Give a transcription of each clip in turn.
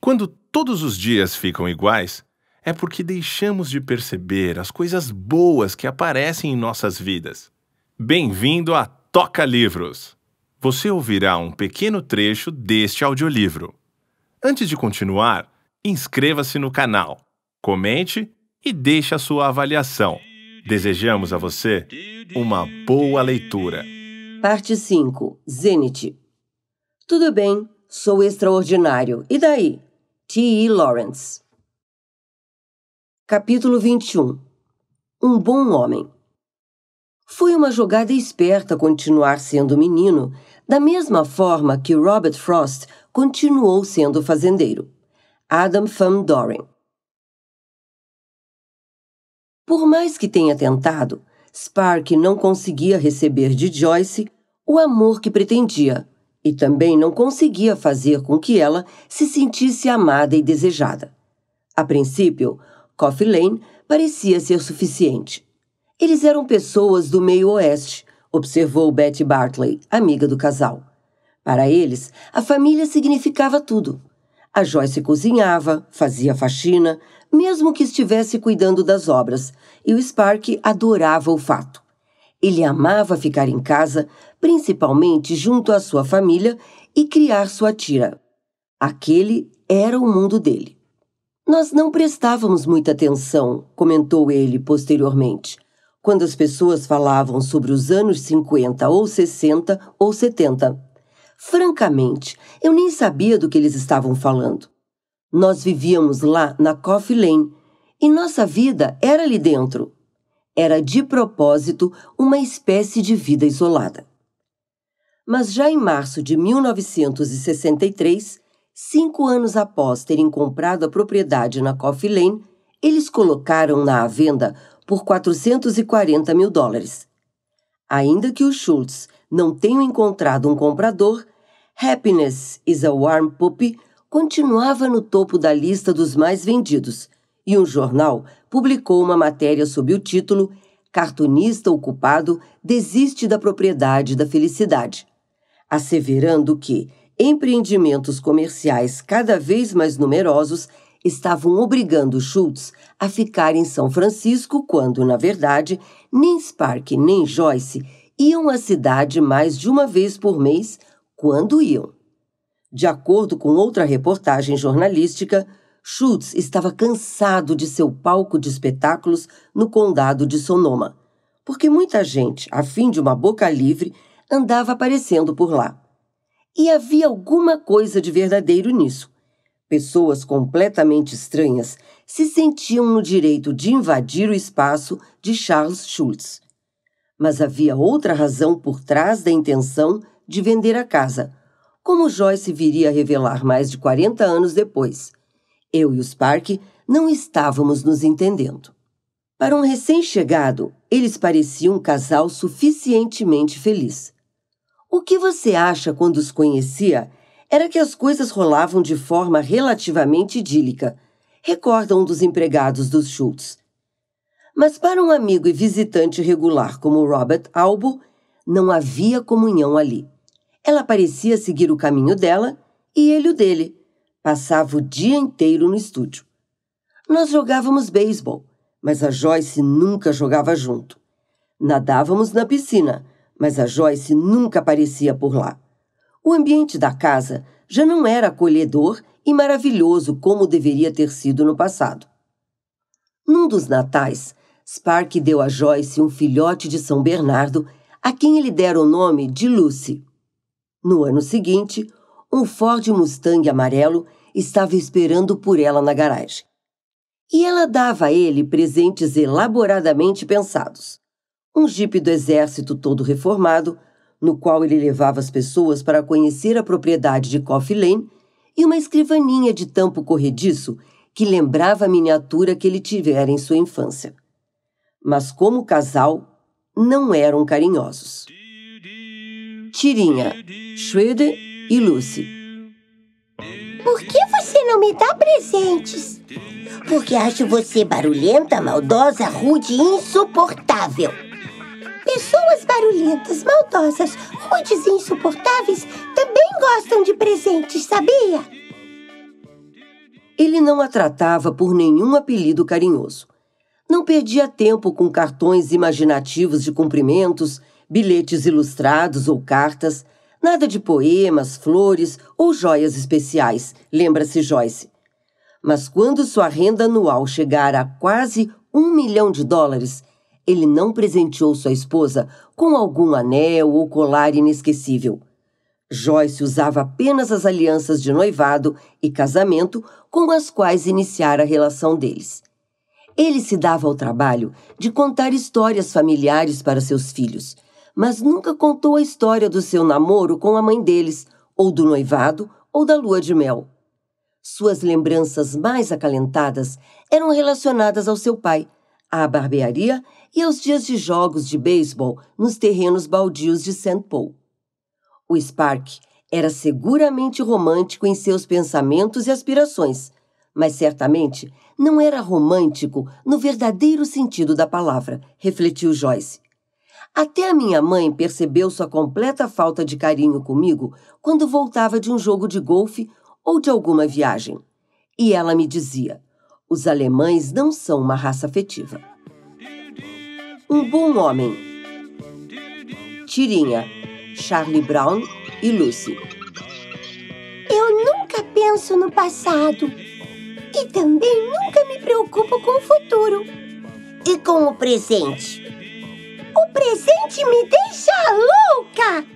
Quando todos os dias ficam iguais, é porque deixamos de perceber as coisas boas que aparecem em nossas vidas. Bem-vindo a Toca Livros! Você ouvirá um pequeno trecho deste audiolivro. Antes de continuar, inscreva-se no canal, comente e deixe a sua avaliação. Desejamos a você uma boa leitura. Parte 5 Zenith. Tudo bem, sou extraordinário. E daí? T.E. Lawrence. Capítulo 21 Um bom homem. Foi uma jogada esperta continuar sendo menino, da mesma forma que Robert Frost continuou sendo fazendeiro. Adam Van Doren. Por mais que tenha tentado, Spark não conseguia receber de Joyce o amor que pretendia, e também não conseguia fazer com que ela se sentisse amada e desejada. A princípio, Coffee Lane parecia ser suficiente. Eles eram pessoas do meio-oeste, observou Betty Bartley, amiga do casal. Para eles, a família significava tudo. A Joyce cozinhava, fazia faxina, mesmo que estivesse cuidando das obras, e o Spark adorava o fato. Ele amava ficar em casa, principalmente junto à sua família, e criar sua tira. Aquele era o mundo dele. Nós não prestávamos muita atenção, comentou ele posteriormente, quando as pessoas falavam sobre os anos 50 ou 60 ou 70. Francamente, eu nem sabia do que eles estavam falando. Nós vivíamos lá na Coffee Lane e nossa vida era ali dentro. Era de propósito uma espécie de vida isolada. Mas já em março de 1963, cinco anos após terem comprado a propriedade na Coffee Lane, eles colocaram-na venda por 440 mil dólares. Ainda que os Schultz não tenham encontrado um comprador, Happiness is a Warm Puppy continuava no topo da lista dos mais vendidos, e um jornal publicou uma matéria sob o título Cartunista Ocupado Desiste da Propriedade da Felicidade, asseverando que empreendimentos comerciais cada vez mais numerosos estavam obrigando Schultz a ficar em São Francisco quando, na verdade, nem Spark nem Joyce iam à cidade mais de uma vez por mês quando iam. De acordo com outra reportagem jornalística, Schultz estava cansado de seu palco de espetáculos no condado de Sonoma, porque muita gente, a fim de uma boca livre, andava aparecendo por lá. E havia alguma coisa de verdadeiro nisso. Pessoas completamente estranhas se sentiam no direito de invadir o espaço de Charles Schultz. Mas havia outra razão por trás da intenção de vender a casa, como Joyce viria a revelar mais de 40 anos depois. Eu e os Park não estávamos nos entendendo. Para um recém-chegado, eles pareciam um casal suficientemente feliz. O que você acha quando os conhecia era que as coisas rolavam de forma relativamente idílica, recorda um dos empregados dos Schultz. Mas para um amigo e visitante regular como Robert Albo, não havia comunhão ali. Ela parecia seguir o caminho dela e ele o dele. Passava o dia inteiro no estúdio. Nós jogávamos beisebol, mas a Joyce nunca jogava junto. Nadávamos na piscina, mas a Joyce nunca aparecia por lá. O ambiente da casa já não era acolhedor e maravilhoso como deveria ter sido no passado. Num dos natais, Spark deu a Joyce um filhote de São Bernardo, a quem ele dera o nome de Lucy. No ano seguinte, um Ford Mustang amarelo estava esperando por ela na garagem. E ela dava a ele presentes elaboradamente pensados. Um jipe do exército todo reformado, no qual ele levava as pessoas para conhecer a propriedade de Coffee Lane, e uma escrivaninha de tampo corrediço que lembrava a miniatura que ele tivera em sua infância. Mas como casal, não eram carinhosos. Tirinha, Schroeder e Lucy por que você não me dá presentes? Porque acho você barulhenta, maldosa, rude e insuportável. Pessoas barulhentas, maldosas, rudes e insuportáveis também gostam de presentes, sabia? Ele não a tratava por nenhum apelido carinhoso. Não perdia tempo com cartões imaginativos de cumprimentos, bilhetes ilustrados ou cartas Nada de poemas, flores ou joias especiais, lembra-se Joyce. Mas quando sua renda anual chegar a quase um milhão de dólares, ele não presenteou sua esposa com algum anel ou colar inesquecível. Joyce usava apenas as alianças de noivado e casamento com as quais iniciara a relação deles. Ele se dava ao trabalho de contar histórias familiares para seus filhos mas nunca contou a história do seu namoro com a mãe deles, ou do noivado, ou da lua de mel. Suas lembranças mais acalentadas eram relacionadas ao seu pai, à barbearia e aos dias de jogos de beisebol nos terrenos baldios de St. Paul. O Spark era seguramente romântico em seus pensamentos e aspirações, mas certamente não era romântico no verdadeiro sentido da palavra, refletiu Joyce. Até a minha mãe percebeu sua completa falta de carinho comigo quando voltava de um jogo de golfe ou de alguma viagem. E ela me dizia: os alemães não são uma raça afetiva. Um bom homem. Tirinha, Charlie Brown e Lucy. Eu nunca penso no passado e também nunca me preocupo com o futuro e com o presente. O presente me deixa louca!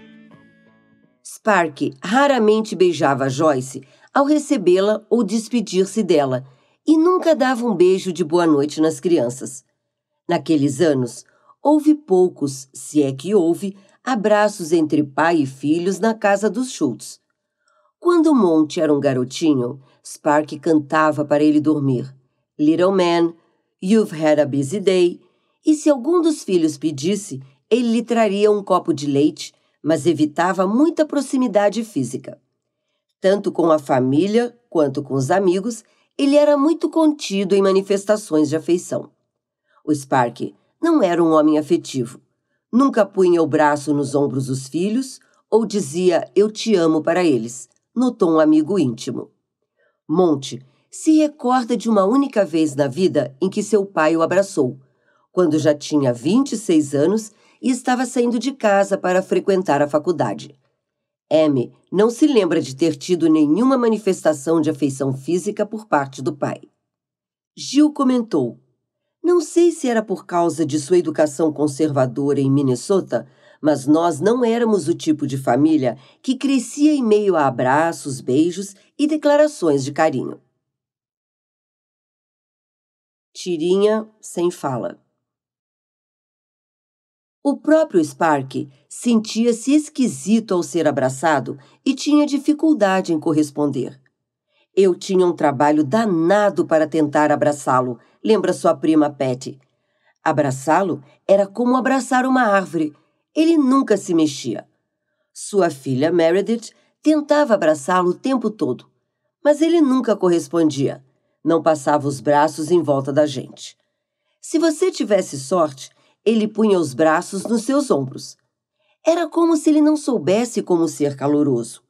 Spark raramente beijava Joyce ao recebê-la ou despedir-se dela e nunca dava um beijo de boa noite nas crianças. Naqueles anos, houve poucos, se é que houve, abraços entre pai e filhos na casa dos Schultz. Quando Monte era um garotinho, Spark cantava para ele dormir. Little Man, You've Had a Busy Day e se algum dos filhos pedisse, ele lhe traria um copo de leite, mas evitava muita proximidade física. Tanto com a família quanto com os amigos, ele era muito contido em manifestações de afeição. O Spark não era um homem afetivo. Nunca punha o braço nos ombros dos filhos ou dizia eu te amo para eles, no tom amigo íntimo. Monte se recorda de uma única vez na vida em que seu pai o abraçou, quando já tinha 26 anos e estava saindo de casa para frequentar a faculdade. M não se lembra de ter tido nenhuma manifestação de afeição física por parte do pai. Gil comentou: Não sei se era por causa de sua educação conservadora em Minnesota, mas nós não éramos o tipo de família que crescia em meio a abraços, beijos e declarações de carinho. Tirinha sem fala. O próprio Spark sentia-se esquisito ao ser abraçado e tinha dificuldade em corresponder. Eu tinha um trabalho danado para tentar abraçá-lo, lembra sua prima Patty. Abraçá-lo era como abraçar uma árvore. Ele nunca se mexia. Sua filha Meredith tentava abraçá-lo o tempo todo, mas ele nunca correspondia. Não passava os braços em volta da gente. Se você tivesse sorte, ele punha os braços nos seus ombros. Era como se ele não soubesse como ser caloroso.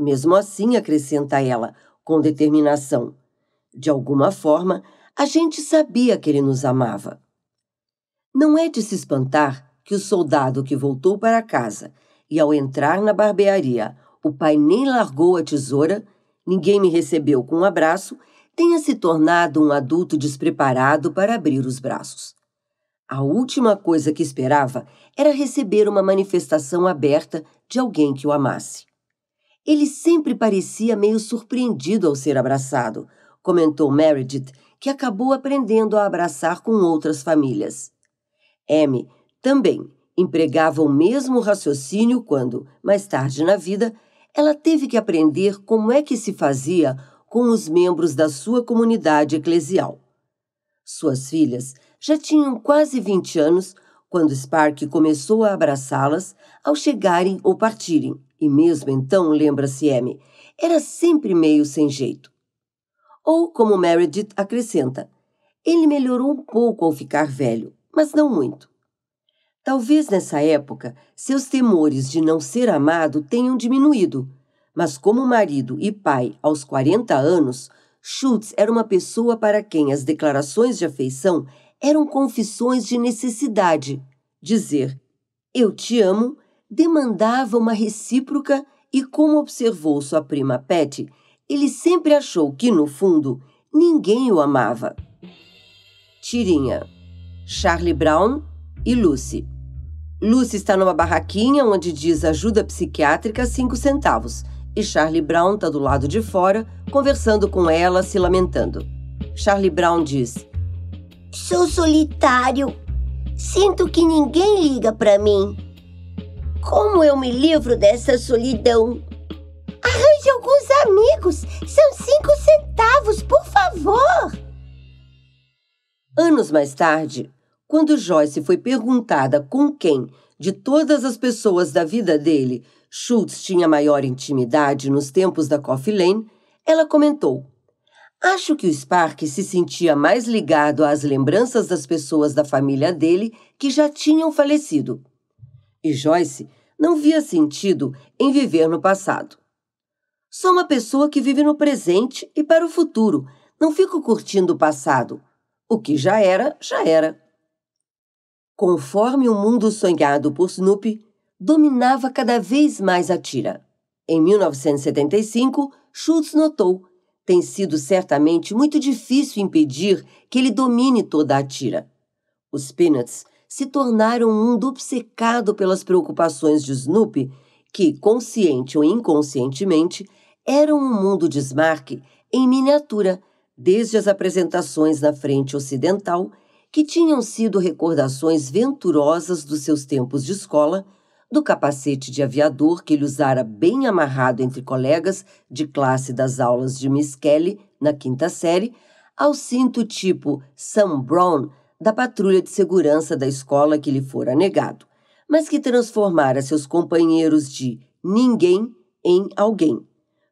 Mesmo assim, acrescenta ela, com determinação. De alguma forma, a gente sabia que ele nos amava. Não é de se espantar que o soldado que voltou para casa e ao entrar na barbearia, o pai nem largou a tesoura, ninguém me recebeu com um abraço, tenha se tornado um adulto despreparado para abrir os braços. A última coisa que esperava era receber uma manifestação aberta de alguém que o amasse. Ele sempre parecia meio surpreendido ao ser abraçado, comentou Meredith, que acabou aprendendo a abraçar com outras famílias. M também empregava o mesmo raciocínio quando, mais tarde na vida, ela teve que aprender como é que se fazia com os membros da sua comunidade eclesial. Suas filhas já tinham quase 20 anos quando Spark começou a abraçá-las ao chegarem ou partirem, e mesmo então, lembra-se M, era sempre meio sem jeito. Ou, como Meredith acrescenta, ele melhorou um pouco ao ficar velho, mas não muito. Talvez nessa época seus temores de não ser amado tenham diminuído, mas como marido e pai aos 40 anos, Schultz era uma pessoa para quem as declarações de afeição eram confissões de necessidade. Dizer eu te amo demandava uma recíproca e, como observou sua prima Pet, ele sempre achou que, no fundo, ninguém o amava. Tirinha Charlie Brown e Lucy. Lucy está numa barraquinha onde diz ajuda psiquiátrica cinco centavos e Charlie Brown está do lado de fora, conversando com ela, se lamentando. Charlie Brown diz: Sou solitário. Sinto que ninguém liga para mim. Como eu me livro dessa solidão? Arranje alguns amigos. São cinco centavos, por favor. Anos mais tarde, quando Joyce foi perguntada com quem, de todas as pessoas da vida dele, Schultz tinha maior intimidade nos tempos da Coffee Lane, ela comentou: Acho que o Spark se sentia mais ligado às lembranças das pessoas da família dele que já tinham falecido. E Joyce não via sentido em viver no passado. Sou uma pessoa que vive no presente e para o futuro, não fico curtindo o passado. O que já era, já era. Conforme o mundo sonhado por Snoopy, dominava cada vez mais a tira. Em 1975, Schultz notou tem sido certamente muito difícil impedir que ele domine toda a tira. Os Peanuts se tornaram um mundo obcecado pelas preocupações de Snoopy, que, consciente ou inconscientemente, eram um mundo de Smark em miniatura, desde as apresentações na frente ocidental, que tinham sido recordações venturosas dos seus tempos de escola, do capacete de aviador que ele usara bem amarrado entre colegas de classe das aulas de Miss Kelly, na quinta série, ao cinto tipo Sam Brown da patrulha de segurança da escola que lhe fora negado, mas que transformara seus companheiros de ninguém em alguém.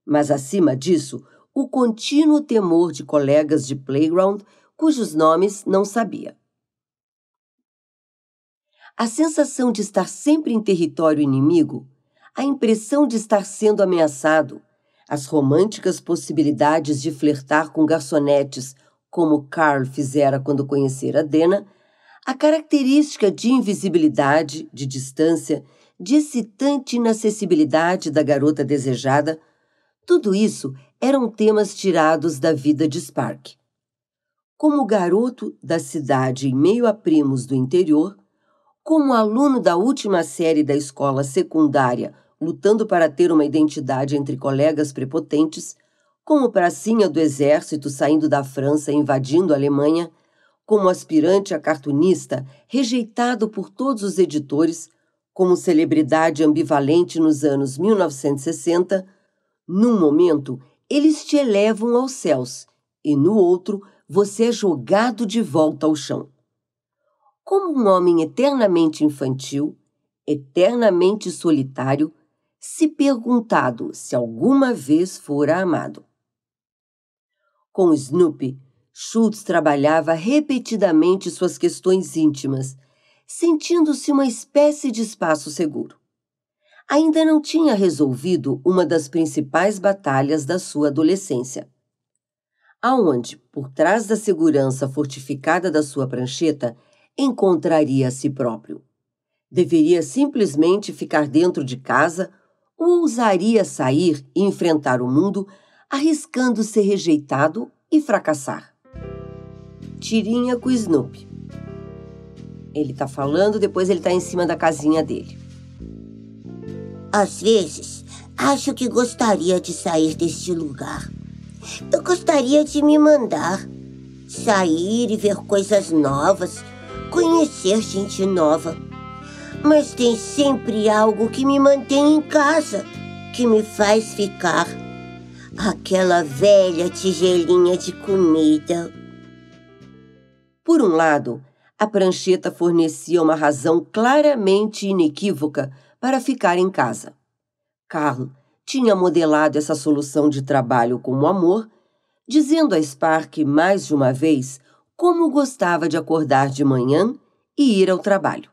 Mas acima disso, o contínuo temor de colegas de playground cujos nomes não sabia a sensação de estar sempre em território inimigo, a impressão de estar sendo ameaçado, as românticas possibilidades de flertar com garçonetes, como Carl fizera quando conhecera Dena, a característica de invisibilidade, de distância, de excitante inacessibilidade da garota desejada, tudo isso eram temas tirados da vida de Spark. Como garoto da cidade em meio a primos do interior, como aluno da última série da escola secundária, lutando para ter uma identidade entre colegas prepotentes, como pracinha do exército saindo da França e invadindo a Alemanha, como aspirante a cartunista rejeitado por todos os editores, como celebridade ambivalente nos anos 1960, num momento eles te elevam aos céus e no outro você é jogado de volta ao chão como um homem eternamente infantil, eternamente solitário, se perguntado se alguma vez fora amado. Com Snoopy, Schultz trabalhava repetidamente suas questões íntimas, sentindo-se uma espécie de espaço seguro. Ainda não tinha resolvido uma das principais batalhas da sua adolescência. Aonde, por trás da segurança fortificada da sua prancheta, encontraria a si próprio. Deveria simplesmente ficar dentro de casa ou ousaria sair e enfrentar o mundo, arriscando ser rejeitado e fracassar? Tirinha com Snoopy. Ele tá falando, depois ele tá em cima da casinha dele. Às vezes, acho que gostaria de sair deste lugar. Eu gostaria de me mandar, sair e ver coisas novas conhecer gente nova. Mas tem sempre algo que me mantém em casa, que me faz ficar. Aquela velha tigelinha de comida. Por um lado, a prancheta fornecia uma razão claramente inequívoca para ficar em casa. Carlo tinha modelado essa solução de trabalho com amor, dizendo a Spark mais de uma vez como gostava de acordar de manhã e ir ao trabalho.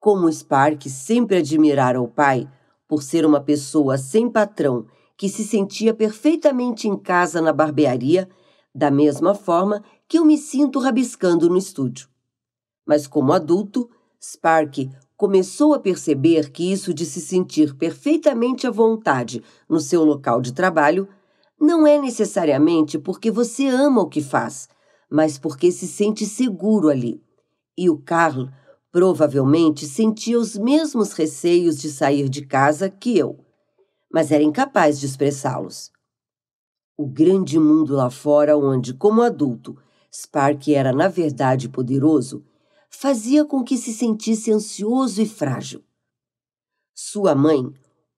Como Spark sempre admirara o pai por ser uma pessoa sem patrão que se sentia perfeitamente em casa na barbearia, da mesma forma que eu me sinto rabiscando no estúdio. Mas como adulto, Spark começou a perceber que isso de se sentir perfeitamente à vontade no seu local de trabalho não é necessariamente porque você ama o que faz, mas porque se sente seguro ali. E o Carl provavelmente sentia os mesmos receios de sair de casa que eu, mas era incapaz de expressá-los. O grande mundo lá fora, onde, como adulto, Spark era na verdade poderoso, fazia com que se sentisse ansioso e frágil. Sua mãe,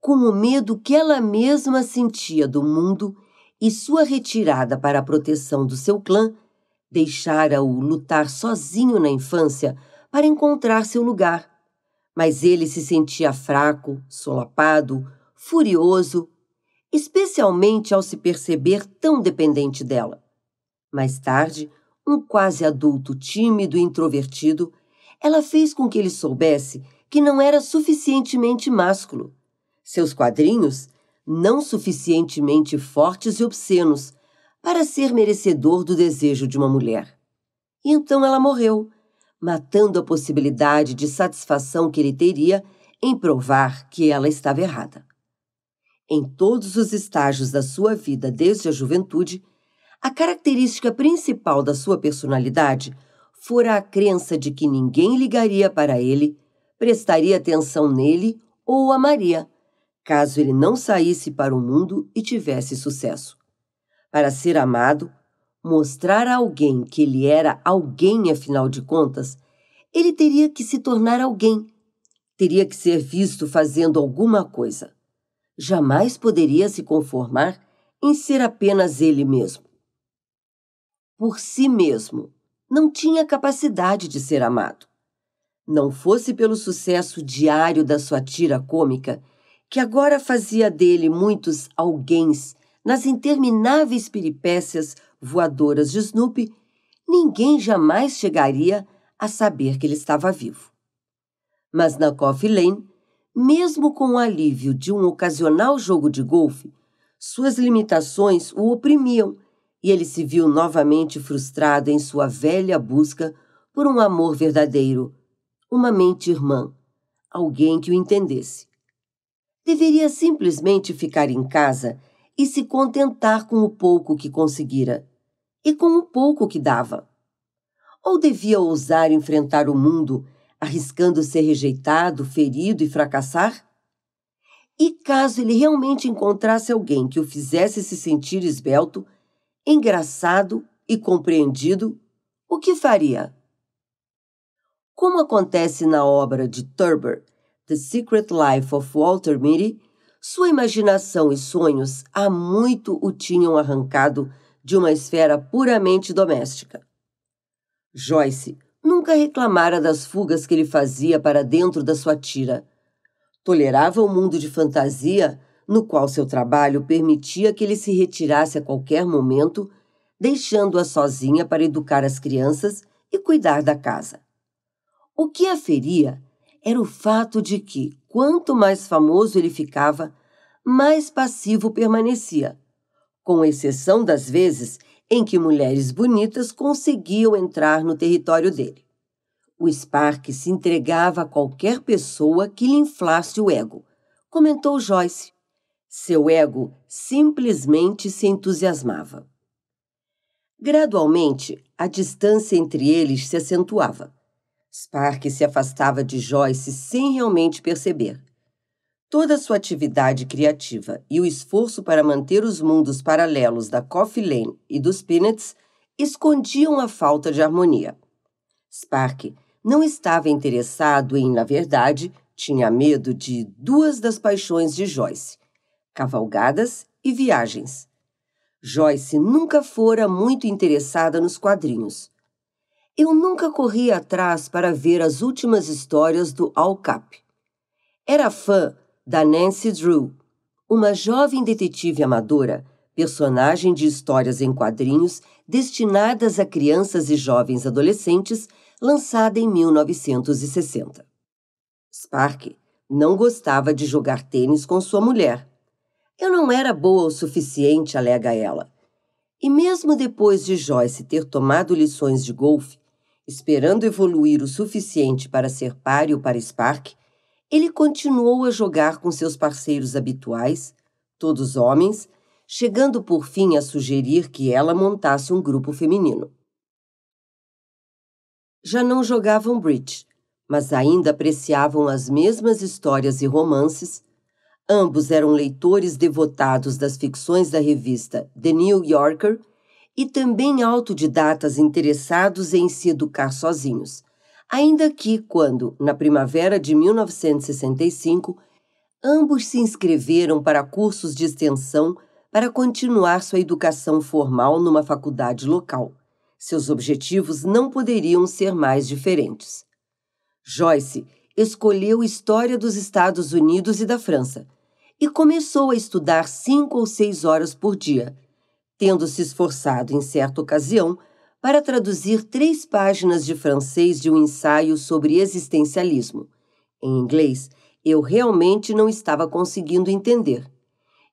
com o medo que ela mesma sentia do mundo e sua retirada para a proteção do seu clã, Deixara-o lutar sozinho na infância para encontrar seu lugar. Mas ele se sentia fraco, solapado, furioso, especialmente ao se perceber tão dependente dela. Mais tarde, um quase adulto tímido e introvertido, ela fez com que ele soubesse que não era suficientemente másculo. Seus quadrinhos, não suficientemente fortes e obscenos, para ser merecedor do desejo de uma mulher. E então ela morreu, matando a possibilidade de satisfação que ele teria em provar que ela estava errada. Em todos os estágios da sua vida desde a juventude, a característica principal da sua personalidade fora a crença de que ninguém ligaria para ele, prestaria atenção nele ou amaria, caso ele não saísse para o mundo e tivesse sucesso. Para ser amado, mostrar a alguém que ele era alguém, afinal de contas, ele teria que se tornar alguém. Teria que ser visto fazendo alguma coisa. Jamais poderia se conformar em ser apenas ele mesmo. Por si mesmo, não tinha capacidade de ser amado. Não fosse pelo sucesso diário da sua tira cômica, que agora fazia dele muitos alguéms nas intermináveis peripécias voadoras de Snoopy, ninguém jamais chegaria a saber que ele estava vivo. Mas na Coffee Lane, mesmo com o alívio de um ocasional jogo de golfe, suas limitações o oprimiam e ele se viu novamente frustrado em sua velha busca por um amor verdadeiro, uma mente irmã, alguém que o entendesse. Deveria simplesmente ficar em casa e se contentar com o pouco que conseguira e com o pouco que dava. Ou devia ousar enfrentar o mundo, arriscando ser rejeitado, ferido e fracassar? E caso ele realmente encontrasse alguém que o fizesse se sentir esbelto, engraçado e compreendido, o que faria? Como acontece na obra de Turber, The Secret Life of Walter Mitty, sua imaginação e sonhos há muito o tinham arrancado de uma esfera puramente doméstica. Joyce nunca reclamara das fugas que ele fazia para dentro da sua tira. Tolerava o um mundo de fantasia no qual seu trabalho permitia que ele se retirasse a qualquer momento, deixando-a sozinha para educar as crianças e cuidar da casa. O que a feria era o fato de que, quanto mais famoso ele ficava, mais passivo permanecia, com exceção das vezes em que mulheres bonitas conseguiam entrar no território dele. O Spark se entregava a qualquer pessoa que lhe inflasse o ego, comentou Joyce. Seu ego simplesmente se entusiasmava. Gradualmente, a distância entre eles se acentuava. Spark se afastava de Joyce sem realmente perceber. Toda sua atividade criativa e o esforço para manter os mundos paralelos da Coffee Lane e dos Peanuts escondiam a falta de harmonia. Spark não estava interessado em, na verdade, tinha medo de duas das paixões de Joyce: cavalgadas e viagens. Joyce nunca fora muito interessada nos quadrinhos. Eu nunca corri atrás para ver as últimas histórias do Al Cap. Era fã da Nancy Drew, uma jovem detetive amadora, personagem de histórias em quadrinhos destinadas a crianças e jovens adolescentes, lançada em 1960. Spark não gostava de jogar tênis com sua mulher. Eu não era boa o suficiente, alega ela. E mesmo depois de Joyce ter tomado lições de golfe, Esperando evoluir o suficiente para ser páreo para Spark, ele continuou a jogar com seus parceiros habituais, todos homens, chegando por fim a sugerir que ela montasse um grupo feminino. Já não jogavam bridge, mas ainda apreciavam as mesmas histórias e romances. Ambos eram leitores devotados das ficções da revista The New Yorker e também autodidatas interessados em se educar sozinhos. Ainda que, quando, na primavera de 1965, ambos se inscreveram para cursos de extensão para continuar sua educação formal numa faculdade local. Seus objetivos não poderiam ser mais diferentes. Joyce escolheu História dos Estados Unidos e da França e começou a estudar cinco ou seis horas por dia, tendo se esforçado, em certa ocasião, para traduzir três páginas de francês de um ensaio sobre existencialismo. Em inglês, eu realmente não estava conseguindo entender.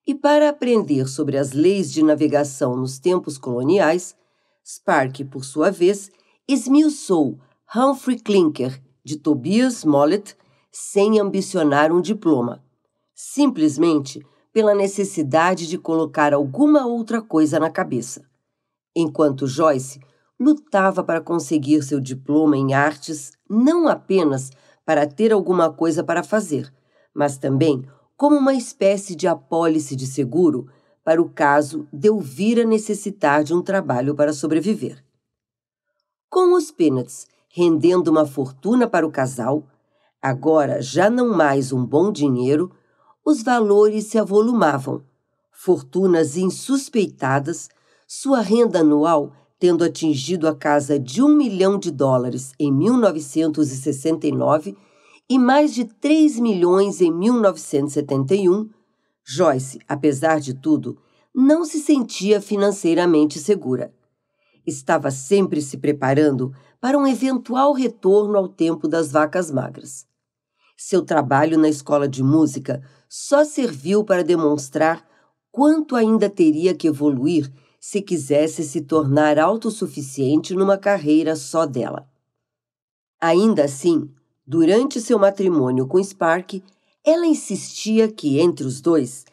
E para aprender sobre as leis de navegação nos tempos coloniais, Spark, por sua vez, esmiuçou Humphrey Clinker, de Tobias Mollett, sem ambicionar um diploma. Simplesmente pela necessidade de colocar alguma outra coisa na cabeça, enquanto Joyce lutava para conseguir seu diploma em artes não apenas para ter alguma coisa para fazer, mas também como uma espécie de apólice de seguro para o caso de eu vir a necessitar de um trabalho para sobreviver. Com os peanuts rendendo uma fortuna para o casal, agora já não mais um bom dinheiro, os valores se avolumavam. Fortunas insuspeitadas, sua renda anual tendo atingido a casa de um milhão de dólares em 1969 e mais de 3 milhões em 1971, Joyce, apesar de tudo, não se sentia financeiramente segura. Estava sempre se preparando para um eventual retorno ao tempo das vacas magras. Seu trabalho na escola de música só serviu para demonstrar quanto ainda teria que evoluir se quisesse se tornar autossuficiente numa carreira só dela. Ainda assim, durante seu matrimônio com Spark, ela insistia que entre os dois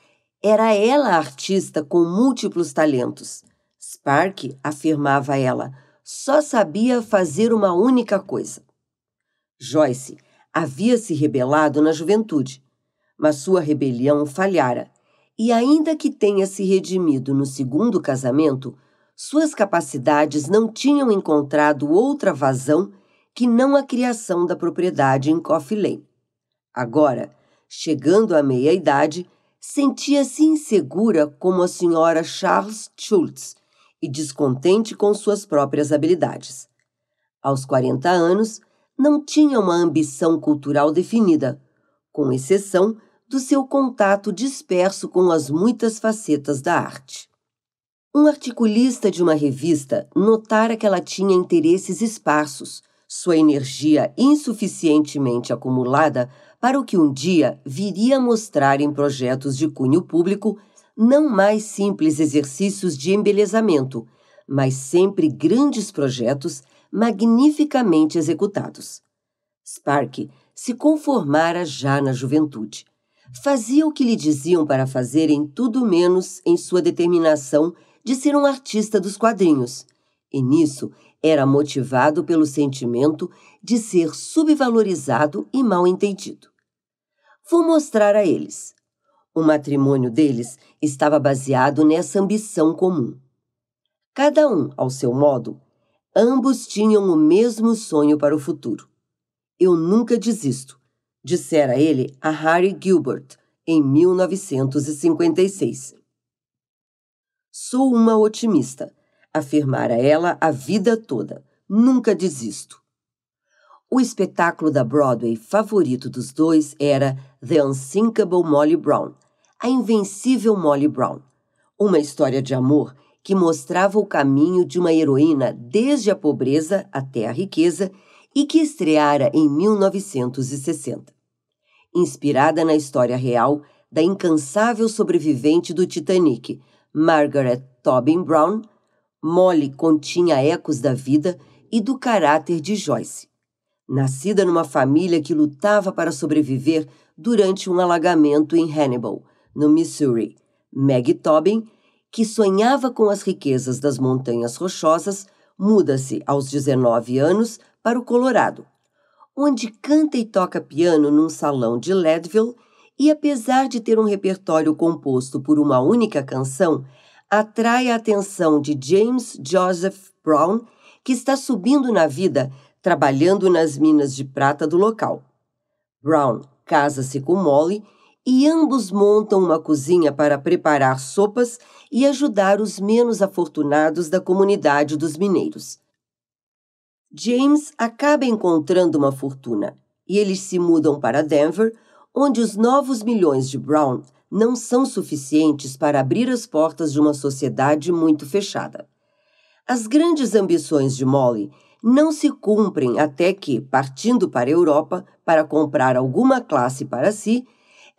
era ela a artista com múltiplos talentos. Spark, afirmava ela, só sabia fazer uma única coisa. Joyce havia se rebelado na juventude, mas sua rebelião falhara, e ainda que tenha se redimido no segundo casamento, suas capacidades não tinham encontrado outra vazão que não a criação da propriedade em Coffee Lane. Agora, chegando à meia-idade, sentia-se insegura como a senhora Charles Schultz e descontente com suas próprias habilidades. Aos 40 anos, não tinha uma ambição cultural definida, com exceção do seu contato disperso com as muitas facetas da arte. Um articulista de uma revista notara que ela tinha interesses esparsos, sua energia insuficientemente acumulada para o que um dia viria a mostrar em projetos de cunho público não mais simples exercícios de embelezamento, mas sempre grandes projetos magnificamente executados. Spark se conformara já na juventude. Fazia o que lhe diziam para fazer em tudo menos em sua determinação de ser um artista dos quadrinhos. E nisso era motivado pelo sentimento de ser subvalorizado e mal entendido. Vou mostrar a eles. O matrimônio deles estava baseado nessa ambição comum. Cada um, ao seu modo, Ambos tinham o mesmo sonho para o futuro. Eu nunca desisto, dissera ele a Harry Gilbert em 1956. Sou uma otimista, afirmara ela a vida toda. Nunca desisto. O espetáculo da Broadway favorito dos dois era The Unsinkable Molly Brown, a invencível Molly Brown, uma história de amor que mostrava o caminho de uma heroína desde a pobreza até a riqueza e que estreara em 1960. Inspirada na história real da incansável sobrevivente do Titanic, Margaret Tobin Brown, Molly continha ecos da vida e do caráter de Joyce. Nascida numa família que lutava para sobreviver durante um alagamento em Hannibal, no Missouri, Maggie Tobin que sonhava com as riquezas das montanhas rochosas, muda-se aos 19 anos para o Colorado, onde canta e toca piano num salão de Leadville e, apesar de ter um repertório composto por uma única canção, atrai a atenção de James Joseph Brown, que está subindo na vida trabalhando nas minas de prata do local. Brown casa-se com Molly e ambos montam uma cozinha para preparar sopas e ajudar os menos afortunados da comunidade dos mineiros. James acaba encontrando uma fortuna e eles se mudam para Denver, onde os novos milhões de Brown não são suficientes para abrir as portas de uma sociedade muito fechada. As grandes ambições de Molly não se cumprem até que, partindo para a Europa para comprar alguma classe para si,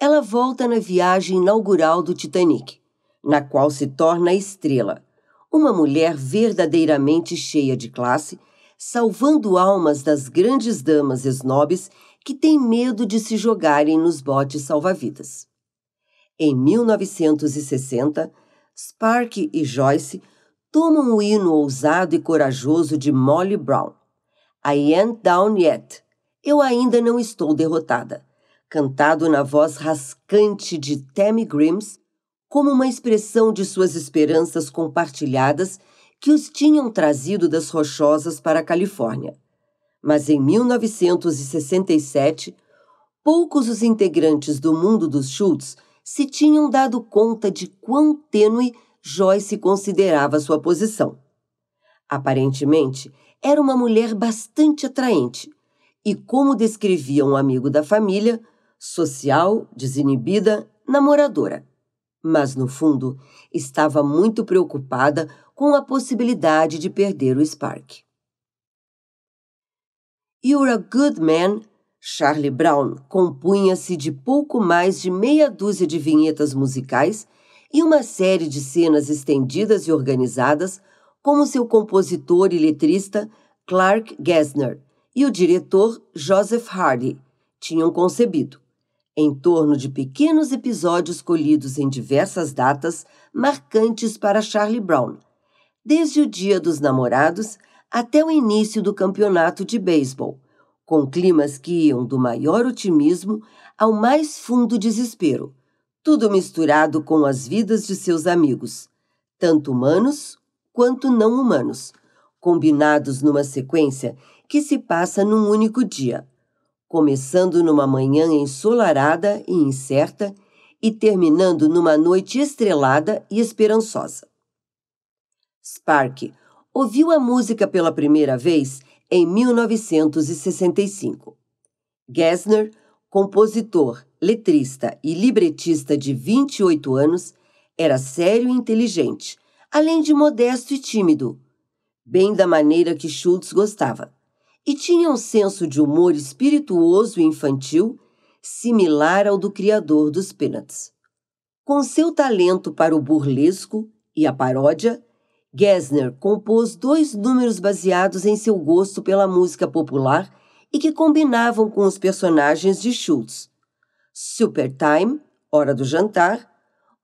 ela volta na viagem inaugural do Titanic, na qual se torna estrela, uma mulher verdadeiramente cheia de classe, salvando almas das grandes damas esnobes que têm medo de se jogarem nos botes salva-vidas. Em 1960, Spark e Joyce tomam o hino ousado e corajoso de Molly Brown. I ain't down yet. Eu ainda não estou derrotada cantado na voz rascante de Tammy Grimes, como uma expressão de suas esperanças compartilhadas que os tinham trazido das rochosas para a Califórnia. Mas em 1967, poucos os integrantes do mundo dos Schultz se tinham dado conta de quão tênue Joyce considerava sua posição. Aparentemente, era uma mulher bastante atraente e, como descrevia um amigo da família, social, desinibida, namoradora. Mas, no fundo, estava muito preocupada com a possibilidade de perder o Spark. You're a Good Man, Charlie Brown compunha-se de pouco mais de meia dúzia de vinhetas musicais e uma série de cenas estendidas e organizadas como seu compositor e letrista Clark Gessner e o diretor Joseph Hardy tinham concebido em torno de pequenos episódios colhidos em diversas datas marcantes para Charlie Brown, desde o Dia dos Namorados até o início do campeonato de beisebol, com climas que iam do maior otimismo ao mais fundo desespero, tudo misturado com as vidas de seus amigos, tanto humanos quanto não humanos, combinados numa sequência que se passa num único dia começando numa manhã ensolarada e incerta e terminando numa noite estrelada e esperançosa. Spark ouviu a música pela primeira vez em 1965. Gessner, compositor, letrista e libretista de 28 anos, era sério e inteligente, além de modesto e tímido, bem da maneira que Schultz gostava e tinha um senso de humor espirituoso e infantil similar ao do criador dos Peanuts. Com seu talento para o burlesco e a paródia, Gessner compôs dois números baseados em seu gosto pela música popular e que combinavam com os personagens de Schultz. Super Time, Hora do Jantar,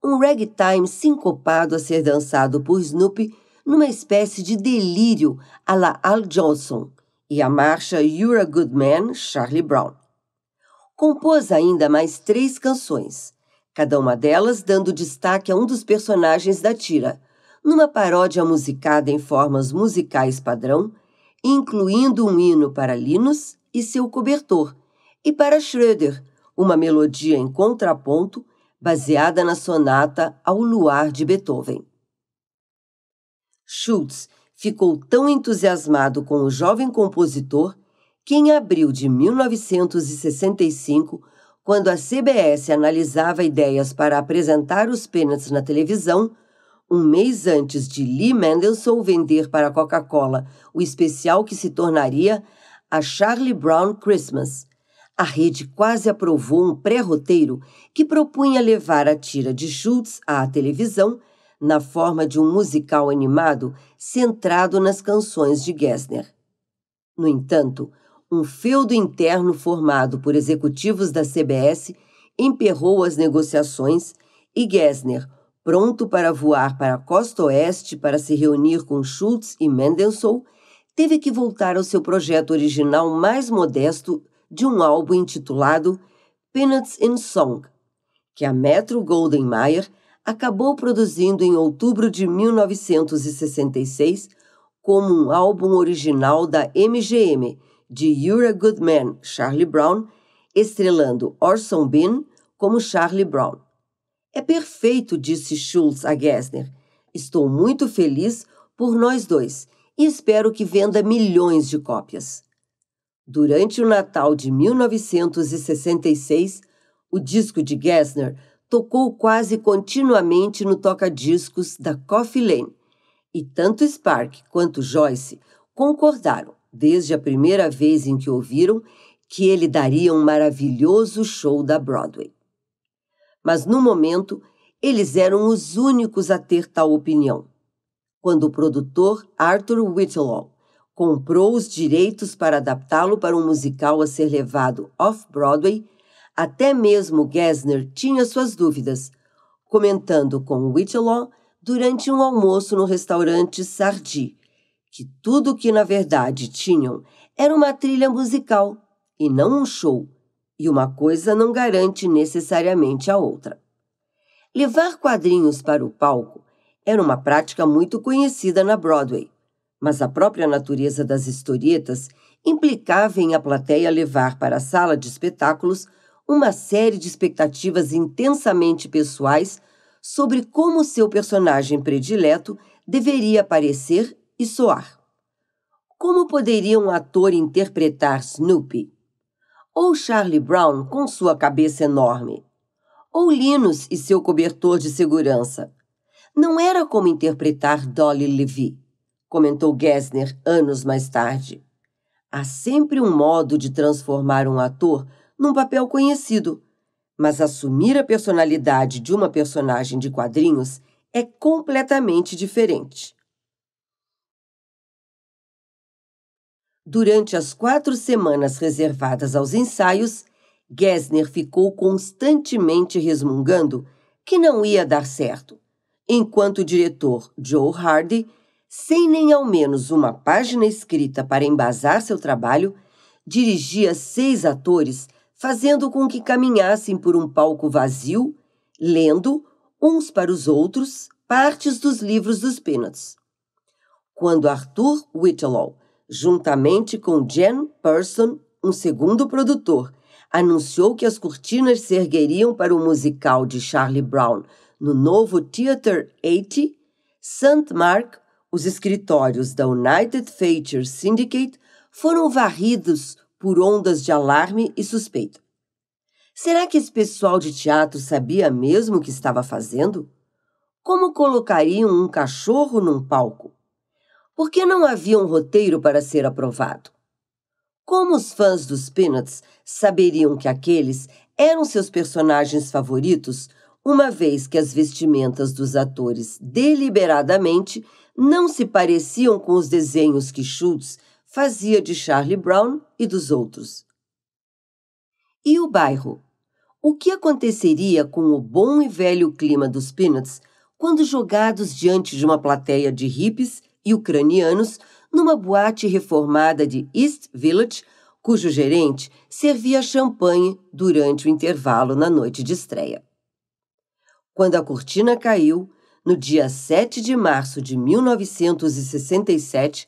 um ragtime sincopado a ser dançado por Snoopy numa espécie de delírio à la Al Johnson, e a marcha You're a Good Man, Charlie Brown. Compôs ainda mais três canções, cada uma delas dando destaque a um dos personagens da tira, numa paródia musicada em formas musicais padrão, incluindo um hino para Linus e seu cobertor, e para Schröder, uma melodia em contraponto baseada na sonata Ao Luar de Beethoven. Schultz ficou tão entusiasmado com o jovem compositor que, em abril de 1965, quando a CBS analisava ideias para apresentar os Peanuts na televisão, um mês antes de Lee Mendelssohn vender para a Coca-Cola o especial que se tornaria a Charlie Brown Christmas, a rede quase aprovou um pré-roteiro que propunha levar a tira de Schultz à televisão na forma de um musical animado centrado nas canções de Gessner. No entanto, um feudo interno formado por executivos da CBS emperrou as negociações e Gessner, pronto para voar para a costa oeste para se reunir com Schultz e Mendelssohn, teve que voltar ao seu projeto original mais modesto de um álbum intitulado Peanuts in Song, que a Metro Golden Mayer acabou produzindo em outubro de 1966 como um álbum original da MGM de You're a Good Man, Charlie Brown, estrelando Orson Bean como Charlie Brown. É perfeito, disse Schultz a Gessner. Estou muito feliz por nós dois e espero que venda milhões de cópias. Durante o Natal de 1966, o disco de Gessner tocou quase continuamente no toca-discos da Coffee Lane, e tanto Spark quanto Joyce concordaram, desde a primeira vez em que ouviram, que ele daria um maravilhoso show da Broadway. Mas no momento, eles eram os únicos a ter tal opinião. Quando o produtor Arthur Whitlow comprou os direitos para adaptá-lo para um musical a ser levado off-Broadway, até mesmo Gessner tinha suas dúvidas, comentando com Whitelaw durante um almoço no restaurante Sardi, que tudo o que na verdade tinham era uma trilha musical e não um show, e uma coisa não garante necessariamente a outra. Levar quadrinhos para o palco era uma prática muito conhecida na Broadway, mas a própria natureza das historietas implicava em a plateia levar para a sala de espetáculos uma série de expectativas intensamente pessoais sobre como seu personagem predileto deveria aparecer e soar. Como poderia um ator interpretar Snoopy? Ou Charlie Brown com sua cabeça enorme? Ou Linus e seu cobertor de segurança? Não era como interpretar Dolly Levy, comentou Gessner anos mais tarde. Há sempre um modo de transformar um ator num papel conhecido, mas assumir a personalidade de uma personagem de quadrinhos é completamente diferente. Durante as quatro semanas reservadas aos ensaios, Gessner ficou constantemente resmungando que não ia dar certo, enquanto o diretor Joe Hardy, sem nem ao menos uma página escrita para embasar seu trabalho, dirigia seis atores fazendo com que caminhassem por um palco vazio, lendo, uns para os outros, partes dos livros dos Peanuts. Quando Arthur Whitelaw, juntamente com Jan Person, um segundo produtor, anunciou que as cortinas se ergueriam para o musical de Charlie Brown no novo Theater 80, St. Mark, os escritórios da United Features Syndicate foram varridos por ondas de alarme e suspeita. Será que esse pessoal de teatro sabia mesmo o que estava fazendo? Como colocariam um cachorro num palco? Por que não havia um roteiro para ser aprovado? Como os fãs dos Peanuts saberiam que aqueles eram seus personagens favoritos, uma vez que as vestimentas dos atores deliberadamente não se pareciam com os desenhos que Schultz fazia de Charlie Brown e dos outros. E o bairro? O que aconteceria com o bom e velho clima dos Peanuts quando jogados diante de uma plateia de hippies e ucranianos numa boate reformada de East Village, cujo gerente servia champanhe durante o intervalo na noite de estreia? Quando a cortina caiu, no dia 7 de março de 1967,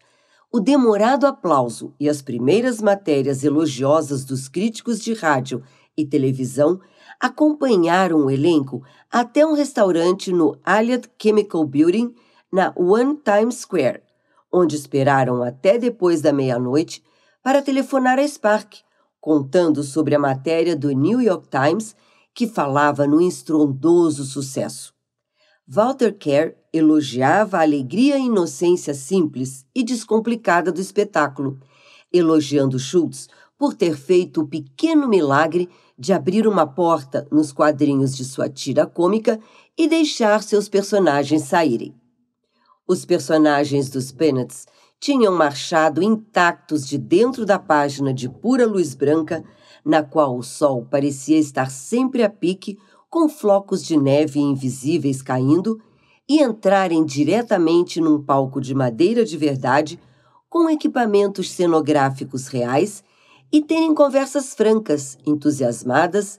o demorado aplauso e as primeiras matérias elogiosas dos críticos de rádio e televisão acompanharam o elenco até um restaurante no Allied Chemical Building, na One Times Square, onde esperaram até depois da meia-noite para telefonar a Spark, contando sobre a matéria do New York Times que falava no estrondoso sucesso. Walter Kerr elogiava a alegria e inocência simples e descomplicada do espetáculo, elogiando Schultz por ter feito o pequeno milagre de abrir uma porta nos quadrinhos de sua tira cômica e deixar seus personagens saírem. Os personagens dos Peanuts tinham marchado intactos de dentro da página de pura luz branca, na qual o sol parecia estar sempre a pique, com flocos de neve invisíveis caindo e entrarem diretamente num palco de madeira de verdade com equipamentos cenográficos reais e terem conversas francas, entusiasmadas,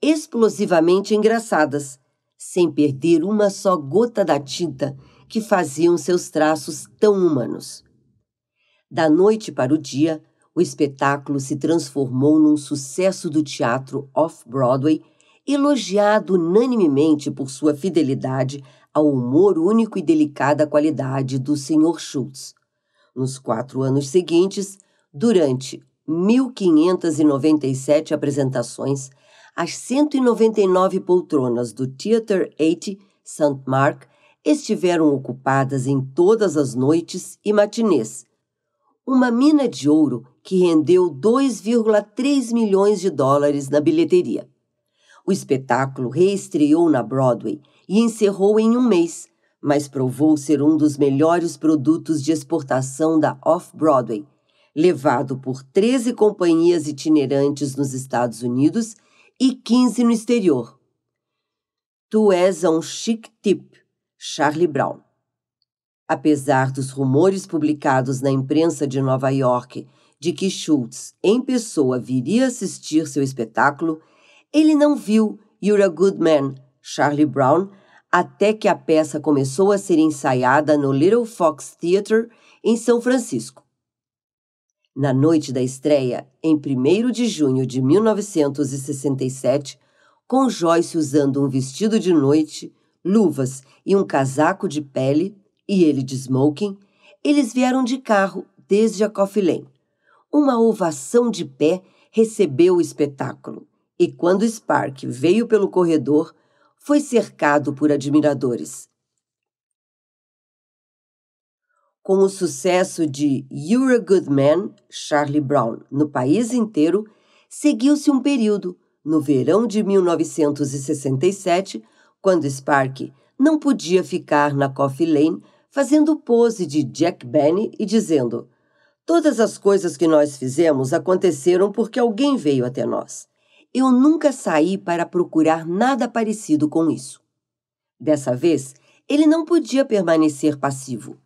explosivamente engraçadas, sem perder uma só gota da tinta que faziam seus traços tão humanos. Da noite para o dia, o espetáculo se transformou num sucesso do teatro off-Broadway, elogiado unanimemente por sua fidelidade ao humor único e delicada qualidade do Sr. Schultz. Nos quatro anos seguintes, durante 1.597 apresentações, as 199 poltronas do Theater 80 St. Mark estiveram ocupadas em todas as noites e matinês. Uma mina de ouro que rendeu 2,3 milhões de dólares na bilheteria. O espetáculo reestreou na Broadway e encerrou em um mês, mas provou ser um dos melhores produtos de exportação da Off-Broadway, levado por 13 companhias itinerantes nos Estados Unidos e 15 no exterior. Tu és um chic tip, Charlie Brown. Apesar dos rumores publicados na imprensa de Nova York de que Schultz em pessoa viria assistir seu espetáculo, ele não viu You're a Good Man, Charlie Brown, até que a peça começou a ser ensaiada no Little Fox Theatre, em São Francisco. Na noite da estreia, em 1 de junho de 1967, com Joyce usando um vestido de noite, luvas e um casaco de pele, e ele de smoking, eles vieram de carro desde a Coffee Lane. Uma ovação de pé recebeu o espetáculo, e quando Spark veio pelo corredor, foi cercado por admiradores. Com o sucesso de You're a Good Man, Charlie Brown, no país inteiro, seguiu-se um período, no verão de 1967, quando Spark não podia ficar na Coffee Lane fazendo pose de Jack Benny e dizendo: Todas as coisas que nós fizemos aconteceram porque alguém veio até nós eu nunca saí para procurar nada parecido com isso. Dessa vez, ele não podia permanecer passivo.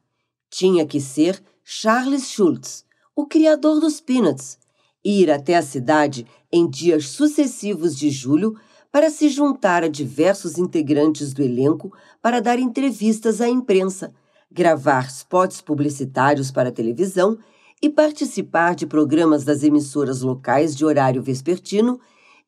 Tinha que ser Charles Schultz, o criador dos Peanuts, e ir até a cidade em dias sucessivos de julho para se juntar a diversos integrantes do elenco para dar entrevistas à imprensa, gravar spots publicitários para a televisão e participar de programas das emissoras locais de horário vespertino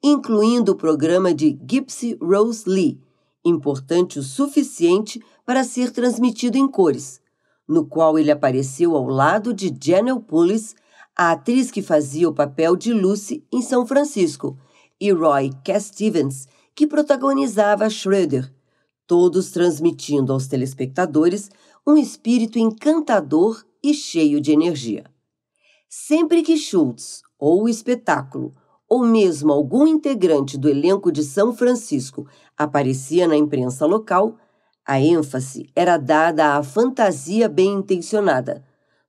incluindo o programa de Gypsy Rose Lee, importante o suficiente para ser transmitido em cores, no qual ele apareceu ao lado de Janelle Pulis, a atriz que fazia o papel de Lucy em São Francisco, e Roy Cass Stevens, que protagonizava Schroeder, todos transmitindo aos telespectadores um espírito encantador e cheio de energia. Sempre que Schultz, ou o espetáculo, ou mesmo algum integrante do elenco de São Francisco aparecia na imprensa local, a ênfase era dada à fantasia bem intencionada.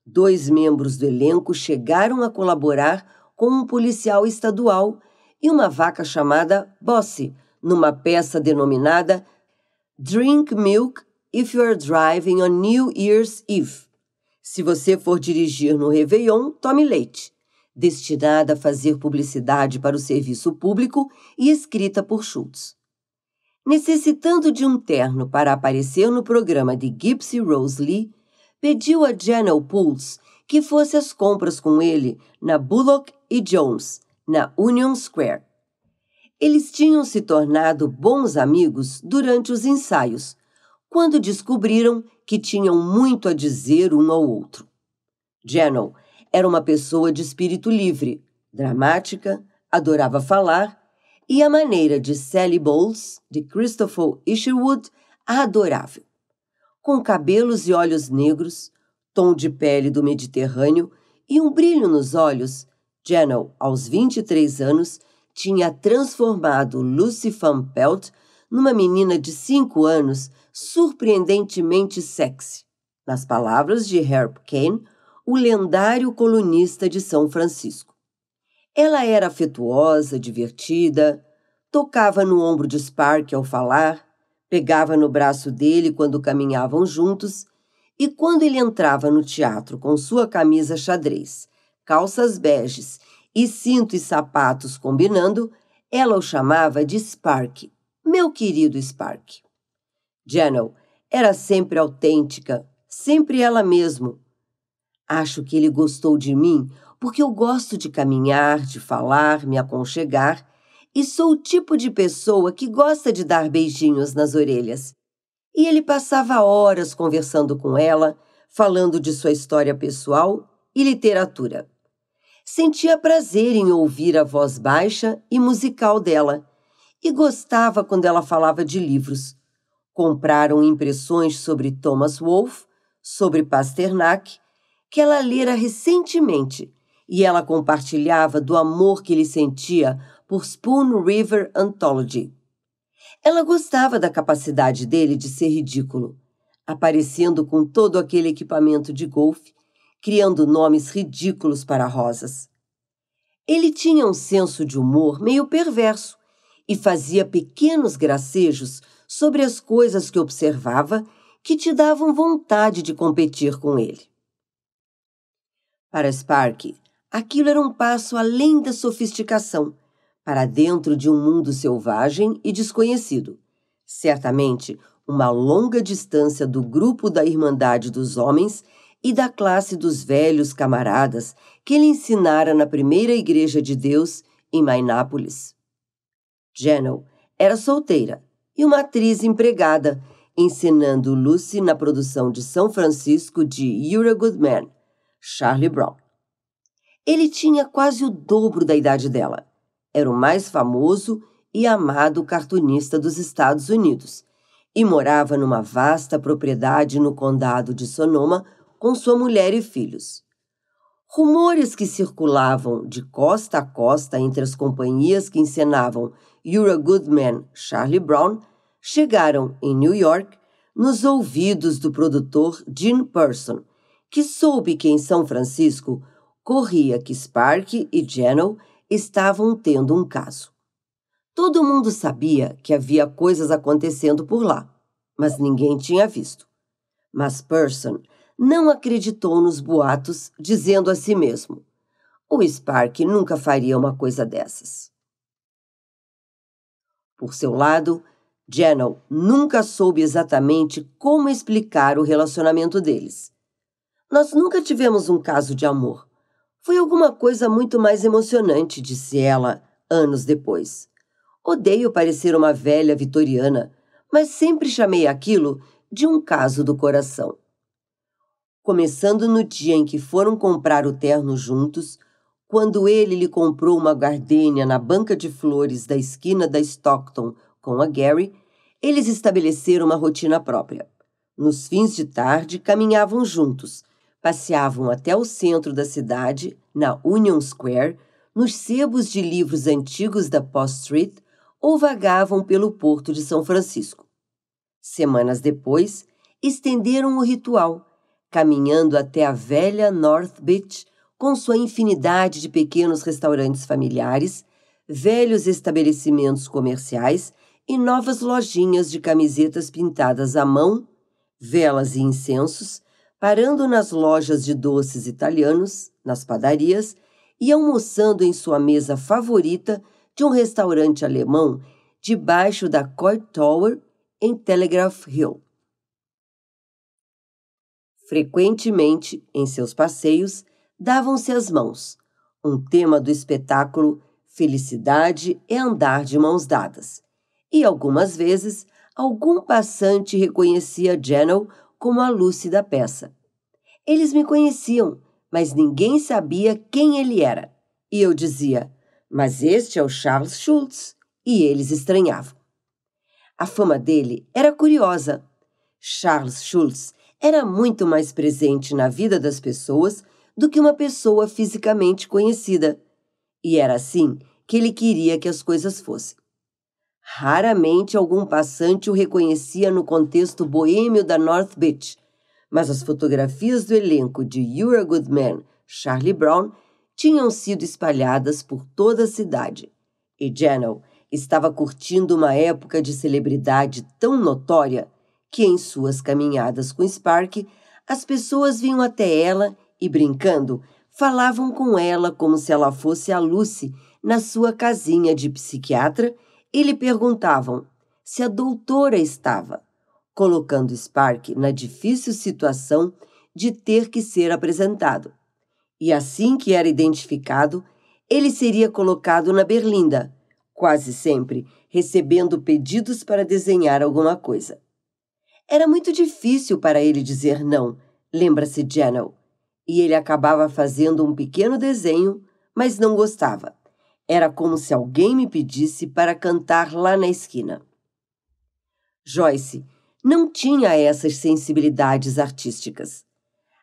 Dois membros do elenco chegaram a colaborar com um policial estadual e uma vaca chamada Bossy, numa peça denominada Drink Milk If You're Driving on New Year's Eve. Se você for dirigir no Réveillon, tome leite destinada a fazer publicidade para o serviço público e escrita por Schultz. Necessitando de um terno para aparecer no programa de Gipsy Rose Lee, pediu a Janel Pools que fosse às compras com ele na Bullock e Jones, na Union Square. Eles tinham se tornado bons amigos durante os ensaios, quando descobriram que tinham muito a dizer um ao outro. Janel era uma pessoa de espírito livre, dramática, adorava falar e a maneira de Sally Bowles, de Christopher Isherwood, adorável. Com cabelos e olhos negros, tom de pele do Mediterrâneo e um brilho nos olhos, Janel, aos 23 anos, tinha transformado Lucy Van Pelt numa menina de 5 anos surpreendentemente sexy. Nas palavras de Herb Kane, o lendário colunista de São Francisco. Ela era afetuosa, divertida, tocava no ombro de Spark ao falar, pegava no braço dele quando caminhavam juntos e quando ele entrava no teatro com sua camisa xadrez, calças beges e cinto e sapatos combinando, ela o chamava de Spark, meu querido Spark. Janel era sempre autêntica, sempre ela mesma, Acho que ele gostou de mim porque eu gosto de caminhar, de falar, me aconchegar e sou o tipo de pessoa que gosta de dar beijinhos nas orelhas. E ele passava horas conversando com ela, falando de sua história pessoal e literatura. Sentia prazer em ouvir a voz baixa e musical dela e gostava quando ela falava de livros. Compraram impressões sobre Thomas Wolfe, sobre Pasternak que ela lera recentemente e ela compartilhava do amor que ele sentia por Spoon River Anthology. Ela gostava da capacidade dele de ser ridículo, aparecendo com todo aquele equipamento de golfe, criando nomes ridículos para rosas. Ele tinha um senso de humor meio perverso e fazia pequenos gracejos sobre as coisas que observava que te davam vontade de competir com ele. Para Spark, aquilo era um passo além da sofisticação, para dentro de um mundo selvagem e desconhecido. Certamente, uma longa distância do grupo da Irmandade dos Homens e da classe dos velhos camaradas que ele ensinara na primeira Igreja de Deus em Mainápolis. Janel era solteira e uma atriz empregada, ensinando Lucy na produção de São Francisco de You're a Good Man, Charlie Brown. Ele tinha quase o dobro da idade dela. Era o mais famoso e amado cartunista dos Estados Unidos e morava numa vasta propriedade no condado de Sonoma com sua mulher e filhos. Rumores que circulavam de costa a costa entre as companhias que encenavam You're a Good Man, Charlie Brown, chegaram em New York nos ouvidos do produtor Gene Person, que soube que em São Francisco corria que Spark e Janel estavam tendo um caso. Todo mundo sabia que havia coisas acontecendo por lá, mas ninguém tinha visto. Mas Person não acreditou nos boatos, dizendo a si mesmo: o Spark nunca faria uma coisa dessas. Por seu lado, Janel nunca soube exatamente como explicar o relacionamento deles nós nunca tivemos um caso de amor. Foi alguma coisa muito mais emocionante, disse ela, anos depois. Odeio parecer uma velha vitoriana, mas sempre chamei aquilo de um caso do coração. Começando no dia em que foram comprar o terno juntos, quando ele lhe comprou uma gardênia na banca de flores da esquina da Stockton com a Gary, eles estabeleceram uma rotina própria. Nos fins de tarde, caminhavam juntos, passeavam até o centro da cidade, na Union Square, nos sebos de livros antigos da Post Street ou vagavam pelo porto de São Francisco. Semanas depois, estenderam o ritual, caminhando até a velha North Beach com sua infinidade de pequenos restaurantes familiares, velhos estabelecimentos comerciais e novas lojinhas de camisetas pintadas à mão, velas e incensos parando nas lojas de doces italianos, nas padarias e almoçando em sua mesa favorita de um restaurante alemão debaixo da Court Tower em Telegraph Hill. Frequentemente, em seus passeios, davam-se as mãos, um tema do espetáculo Felicidade é andar de mãos dadas. E algumas vezes, algum passante reconhecia Jennel como a Lucy da peça. Eles me conheciam, mas ninguém sabia quem ele era. E eu dizia: Mas este é o Charles Schultz. E eles estranhavam. A fama dele era curiosa. Charles Schultz era muito mais presente na vida das pessoas do que uma pessoa fisicamente conhecida. E era assim que ele queria que as coisas fossem. Raramente algum passante o reconhecia no contexto boêmio da North Beach, mas as fotografias do elenco de You're a Good Man, Charlie Brown, tinham sido espalhadas por toda a cidade. E Janel estava curtindo uma época de celebridade tão notória que em suas caminhadas com Spark, as pessoas vinham até ela e, brincando, falavam com ela como se ela fosse a Lucy na sua casinha de psiquiatra e lhe perguntavam se a doutora estava, colocando Spark na difícil situação de ter que ser apresentado. E assim que era identificado, ele seria colocado na berlinda, quase sempre recebendo pedidos para desenhar alguma coisa. Era muito difícil para ele dizer não, lembra-se Janel, e ele acabava fazendo um pequeno desenho, mas não gostava. Era como se alguém me pedisse para cantar lá na esquina. Joyce não tinha essas sensibilidades artísticas.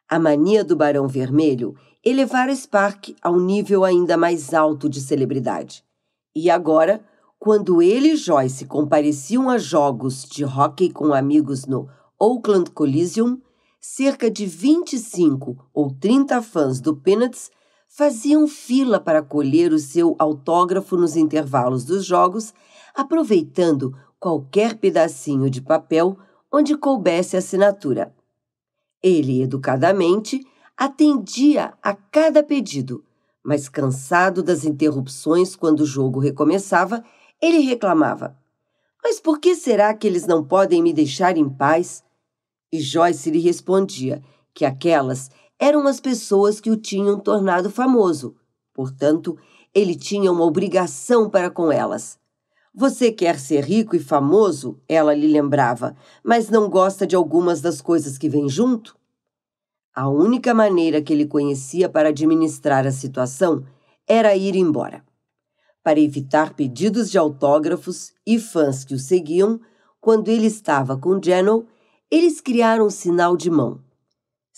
A mania do Barão Vermelho elevara Spark a um nível ainda mais alto de celebridade. E agora, quando ele e Joyce compareciam a jogos de hóquei com amigos no Oakland Coliseum, cerca de 25 ou 30 fãs do Peanuts faziam fila para colher o seu autógrafo nos intervalos dos jogos, aproveitando qualquer pedacinho de papel onde coubesse a assinatura. Ele, educadamente, atendia a cada pedido, mas cansado das interrupções quando o jogo recomeçava, ele reclamava: Mas por que será que eles não podem me deixar em paz? E Joyce lhe respondia que aquelas eram as pessoas que o tinham tornado famoso. Portanto, ele tinha uma obrigação para com elas. Você quer ser rico e famoso, ela lhe lembrava, mas não gosta de algumas das coisas que vêm junto? A única maneira que ele conhecia para administrar a situação era ir embora. Para evitar pedidos de autógrafos e fãs que o seguiam, quando ele estava com Jennel, eles criaram um sinal de mão.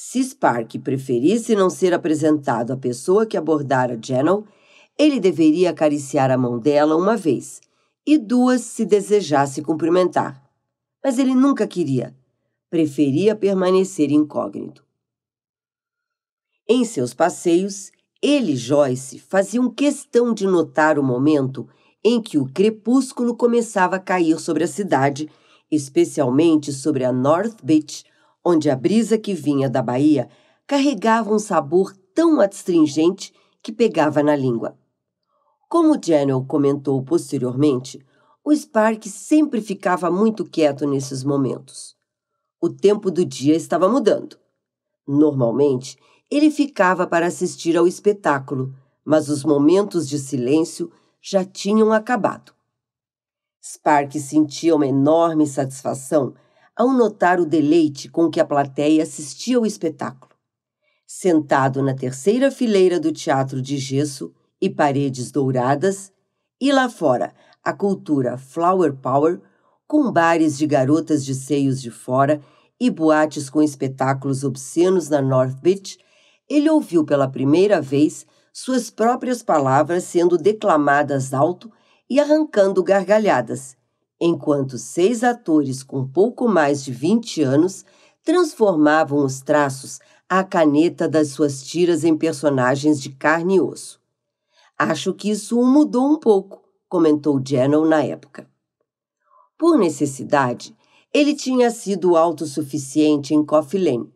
Se Spark preferisse não ser apresentado à pessoa que abordara Jennel, ele deveria acariciar a mão dela uma vez e duas se desejasse cumprimentar. Mas ele nunca queria. Preferia permanecer incógnito. Em seus passeios, ele e Joyce faziam questão de notar o momento em que o crepúsculo começava a cair sobre a cidade, especialmente sobre a North Beach onde a brisa que vinha da Bahia carregava um sabor tão astringente que pegava na língua. Como Jennel comentou posteriormente, o Spark sempre ficava muito quieto nesses momentos. O tempo do dia estava mudando. Normalmente, ele ficava para assistir ao espetáculo, mas os momentos de silêncio já tinham acabado. Spark sentia uma enorme satisfação ao notar o deleite com que a plateia assistia ao espetáculo. Sentado na terceira fileira do teatro de gesso e paredes douradas, e lá fora a cultura Flower Power, com bares de garotas de seios de fora e boates com espetáculos obscenos na North Beach, ele ouviu pela primeira vez suas próprias palavras sendo declamadas alto e arrancando gargalhadas, enquanto seis atores com pouco mais de 20 anos transformavam os traços à caneta das suas tiras em personagens de carne e osso. Acho que isso mudou um pouco, comentou Jennel na época. Por necessidade, ele tinha sido autossuficiente em Coffee Lane,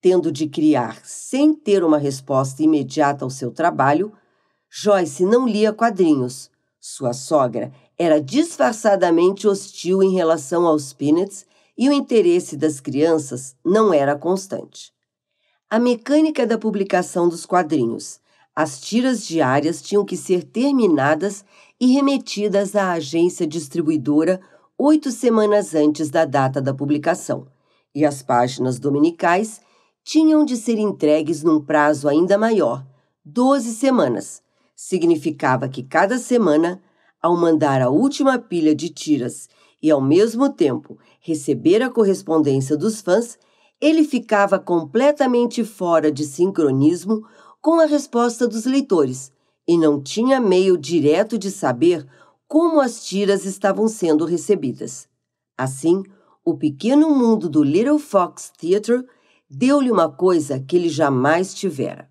tendo de criar, sem ter uma resposta imediata ao seu trabalho, Joyce não lia quadrinhos. Sua sogra era disfarçadamente hostil em relação aos Peanuts e o interesse das crianças não era constante. A mecânica da publicação dos quadrinhos. As tiras diárias tinham que ser terminadas e remetidas à agência distribuidora oito semanas antes da data da publicação, e as páginas dominicais tinham de ser entregues num prazo ainda maior, 12 semanas. Significava que cada semana ao mandar a última pilha de tiras e, ao mesmo tempo, receber a correspondência dos fãs, ele ficava completamente fora de sincronismo com a resposta dos leitores e não tinha meio direto de saber como as tiras estavam sendo recebidas. Assim, o pequeno mundo do Little Fox Theatre deu-lhe uma coisa que ele jamais tivera.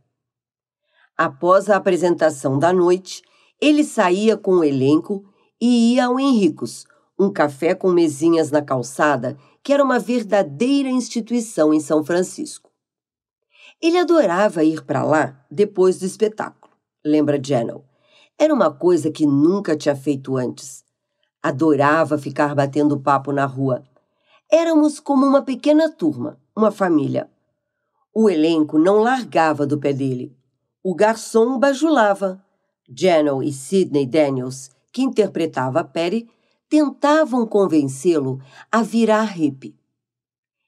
Após a apresentação da noite, ele saía com o elenco e ia ao Henricos, um café com mesinhas na calçada que era uma verdadeira instituição em São Francisco. Ele adorava ir para lá depois do espetáculo, lembra Janel. Era uma coisa que nunca tinha feito antes. Adorava ficar batendo papo na rua. Éramos como uma pequena turma, uma família. O elenco não largava do pé dele. O garçom bajulava, Jannel e Sidney Daniels, que interpretava Perry, tentavam convencê-lo a virar hippie.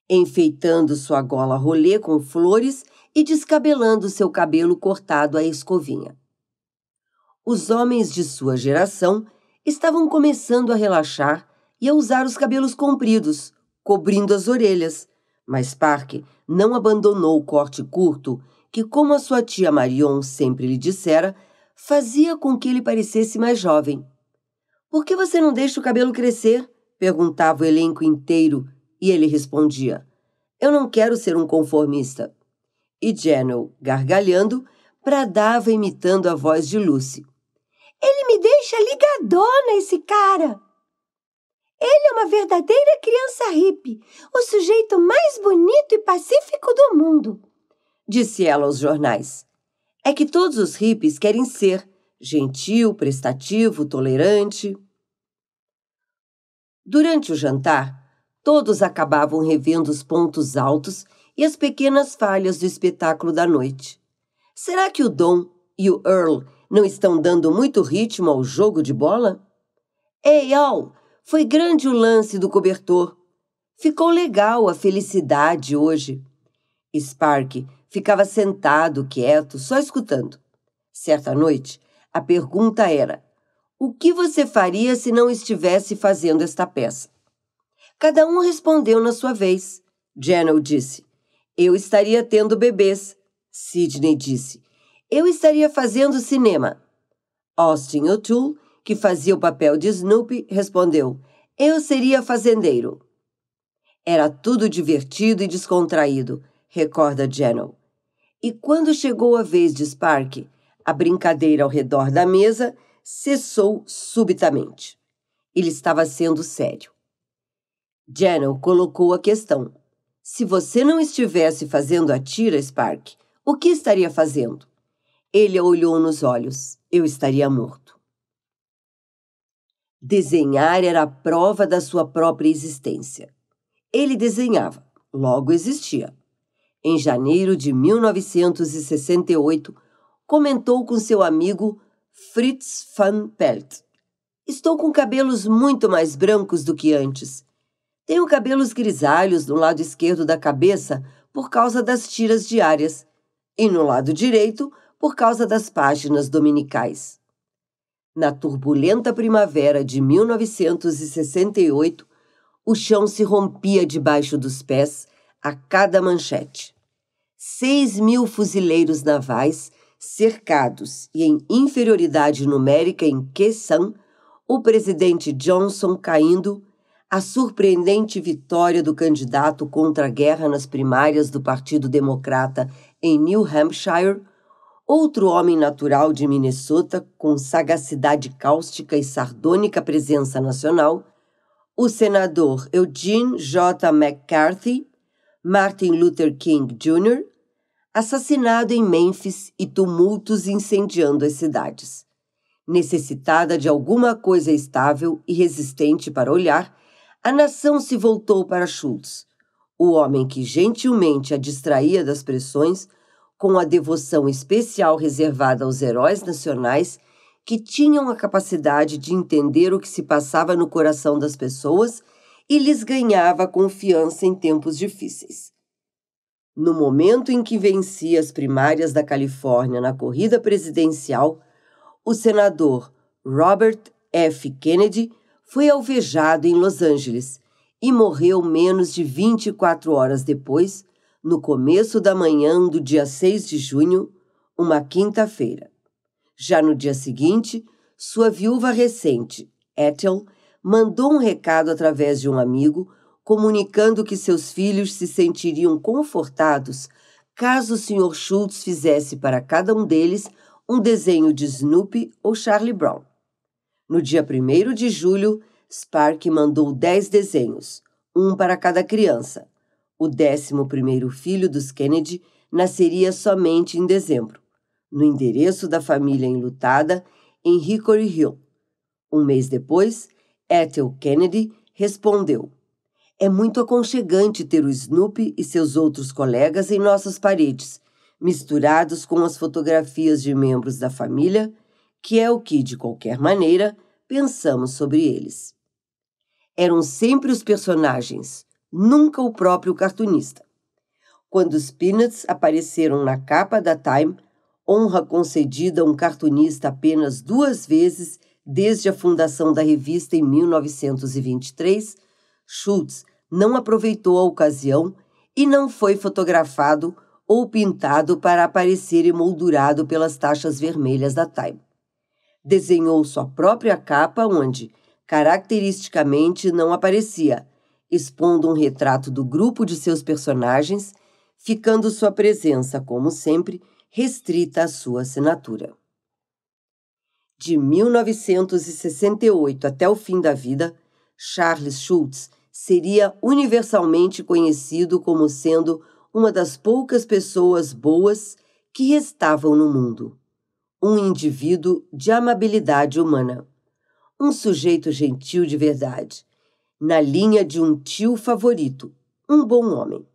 Enfeitando sua gola rolê com flores e descabelando seu cabelo cortado à escovinha. Os homens de sua geração estavam começando a relaxar e a usar os cabelos compridos, cobrindo as orelhas, mas Park não abandonou o corte curto que, como a sua tia Marion sempre lhe dissera, fazia com que ele parecesse mais jovem. Por que você não deixa o cabelo crescer? perguntava o elenco inteiro e ele respondia: Eu não quero ser um conformista. E Janel, gargalhando, bradava imitando a voz de Lucy. Ele me deixa ligadona, esse cara! Ele é uma verdadeira criança hippie, o sujeito mais bonito e pacífico do mundo, disse ela aos jornais é que todos os hippies querem ser gentil, prestativo, tolerante. Durante o jantar, todos acabavam revendo os pontos altos e as pequenas falhas do espetáculo da noite. Será que o Dom e o Earl não estão dando muito ritmo ao jogo de bola? Ei, Al, foi grande o lance do cobertor. Ficou legal a felicidade hoje. Spark Ficava sentado, quieto, só escutando. Certa noite, a pergunta era: O que você faria se não estivesse fazendo esta peça? Cada um respondeu na sua vez. Janel disse: Eu estaria tendo bebês. Sidney disse: Eu estaria fazendo cinema. Austin O'Toole, que fazia o papel de Snoopy, respondeu: Eu seria fazendeiro. Era tudo divertido e descontraído, recorda Janel. E quando chegou a vez de Spark, a brincadeira ao redor da mesa cessou subitamente. Ele estava sendo sério. Janel colocou a questão: Se você não estivesse fazendo a tira, Spark, o que estaria fazendo? Ele a olhou nos olhos. Eu estaria morto. Desenhar era a prova da sua própria existência. Ele desenhava, logo existia. Em janeiro de 1968, comentou com seu amigo Fritz van Pelt: Estou com cabelos muito mais brancos do que antes. Tenho cabelos grisalhos no lado esquerdo da cabeça por causa das tiras diárias e no lado direito por causa das páginas dominicais. Na turbulenta primavera de 1968, o chão se rompia debaixo dos pés a cada manchete. Seis mil fuzileiros navais cercados e em inferioridade numérica em Queçan, o presidente Johnson caindo, a surpreendente vitória do candidato contra a guerra nas primárias do Partido Democrata em New Hampshire, outro homem natural de Minnesota com sagacidade cáustica e sardônica presença nacional, o senador Eugene J. McCarthy, Martin Luther King Jr., assassinado em Memphis e tumultos incendiando as cidades. Necessitada de alguma coisa estável e resistente para olhar, a nação se voltou para Schultz, o homem que gentilmente a distraía das pressões, com a devoção especial reservada aos heróis nacionais que tinham a capacidade de entender o que se passava no coração das pessoas e lhes ganhava confiança em tempos difíceis. No momento em que vencia as primárias da Califórnia na corrida presidencial, o senador Robert F. Kennedy foi alvejado em Los Angeles e morreu menos de 24 horas depois, no começo da manhã do dia 6 de junho, uma quinta-feira. Já no dia seguinte, sua viúva recente, Ethel, mandou um recado através de um amigo, comunicando que seus filhos se sentiriam confortados caso o Sr. Schultz fizesse para cada um deles um desenho de Snoopy ou Charlie Brown. No dia 1 de julho, Spark mandou 10 desenhos, um para cada criança. O 11 filho dos Kennedy nasceria somente em dezembro, no endereço da família enlutada em Hickory Hill. Um mês depois, Ethel Kennedy respondeu: É muito aconchegante ter o Snoopy e seus outros colegas em nossas paredes, misturados com as fotografias de membros da família, que é o que, de qualquer maneira, pensamos sobre eles. Eram sempre os personagens, nunca o próprio cartunista. Quando os Peanuts apareceram na capa da Time, honra concedida a um cartunista apenas duas vezes Desde a fundação da revista em 1923, Schultz não aproveitou a ocasião e não foi fotografado ou pintado para aparecer emoldurado pelas taxas vermelhas da Time. Desenhou sua própria capa, onde, caracteristicamente, não aparecia, expondo um retrato do grupo de seus personagens, ficando sua presença, como sempre, restrita à sua assinatura. De 1968 até o fim da vida, Charles Schultz seria universalmente conhecido como sendo uma das poucas pessoas boas que restavam no mundo. Um indivíduo de amabilidade humana. Um sujeito gentil de verdade, na linha de um tio favorito, um bom homem.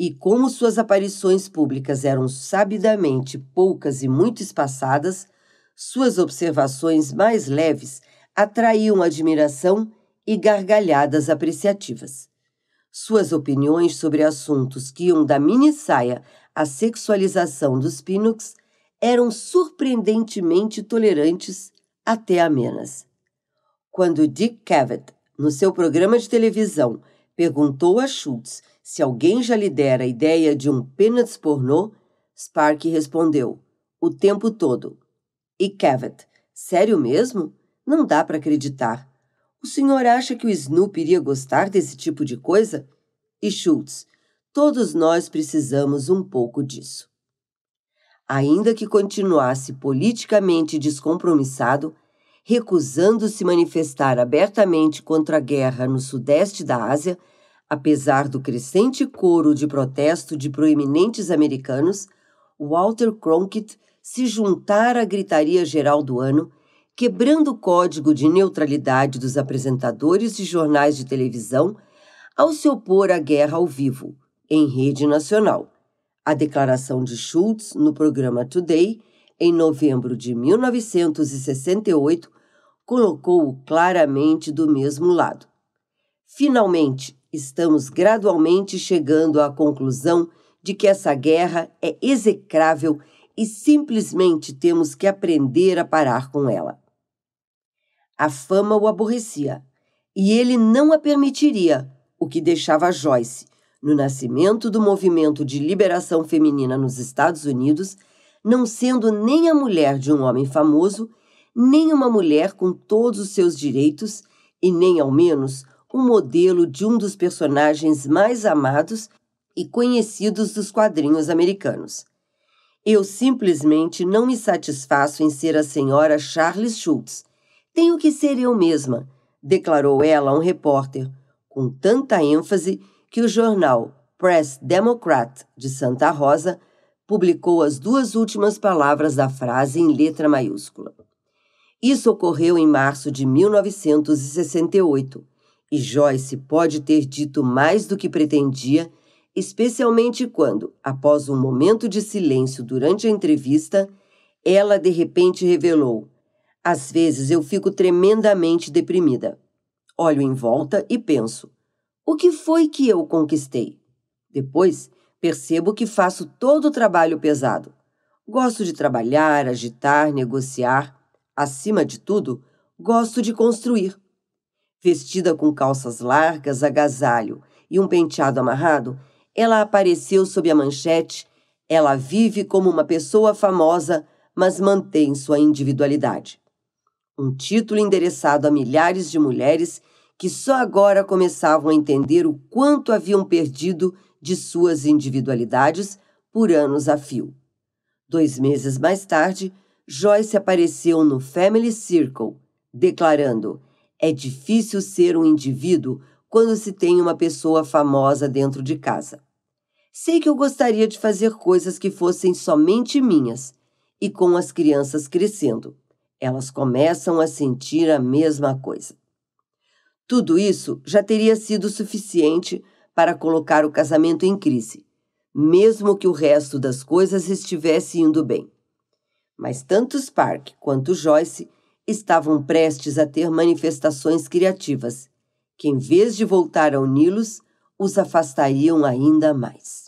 E como suas aparições públicas eram sabidamente poucas e muito espaçadas, suas observações mais leves atraíam admiração e gargalhadas apreciativas. Suas opiniões sobre assuntos que iam da mini saia à sexualização dos pinux eram surpreendentemente tolerantes até amenas. Quando Dick Cavett, no seu programa de televisão, perguntou a Schultz se alguém já lhe dera a ideia de um Peanuts pornô, Spark respondeu: o tempo todo. E Cavett, sério mesmo? Não dá para acreditar. O senhor acha que o Snoop iria gostar desse tipo de coisa? E Schultz, todos nós precisamos um pouco disso. Ainda que continuasse politicamente descompromissado, recusando-se manifestar abertamente contra a guerra no sudeste da Ásia, apesar do crescente coro de protesto de proeminentes americanos, Walter Cronkite se juntar à gritaria geral do ano, quebrando o código de neutralidade dos apresentadores de jornais de televisão ao se opor à guerra ao vivo, em rede nacional. A declaração de Schultz no programa Today, em novembro de 1968, colocou-o claramente do mesmo lado. Finalmente, estamos gradualmente chegando à conclusão de que essa guerra é execrável e simplesmente temos que aprender a parar com ela. A fama o aborrecia e ele não a permitiria, o que deixava Joyce, no nascimento do movimento de liberação feminina nos Estados Unidos, não sendo nem a mulher de um homem famoso, nem uma mulher com todos os seus direitos e nem ao menos o um modelo de um dos personagens mais amados e conhecidos dos quadrinhos americanos. Eu simplesmente não me satisfaço em ser a senhora Charles Schultz. Tenho que ser eu mesma, declarou ela a um repórter, com tanta ênfase que o jornal Press Democrat de Santa Rosa publicou as duas últimas palavras da frase em letra maiúscula. Isso ocorreu em março de 1968 e Joyce pode ter dito mais do que pretendia especialmente quando, após um momento de silêncio durante a entrevista, ela de repente revelou: Às vezes eu fico tremendamente deprimida. Olho em volta e penso: o que foi que eu conquistei? Depois, percebo que faço todo o trabalho pesado. Gosto de trabalhar, agitar, negociar. Acima de tudo, gosto de construir. Vestida com calças largas, agasalho e um penteado amarrado, ela apareceu sob a manchete Ela vive como uma pessoa famosa, mas mantém sua individualidade. Um título endereçado a milhares de mulheres que só agora começavam a entender o quanto haviam perdido de suas individualidades por anos a fio. Dois meses mais tarde, Joyce apareceu no Family Circle, declarando: É difícil ser um indivíduo quando se tem uma pessoa famosa dentro de casa. Sei que eu gostaria de fazer coisas que fossem somente minhas. E com as crianças crescendo, elas começam a sentir a mesma coisa. Tudo isso já teria sido suficiente para colocar o casamento em crise, mesmo que o resto das coisas estivesse indo bem. Mas tanto Spark quanto Joyce estavam prestes a ter manifestações criativas, que em vez de voltar a uni-los, os afastariam ainda mais.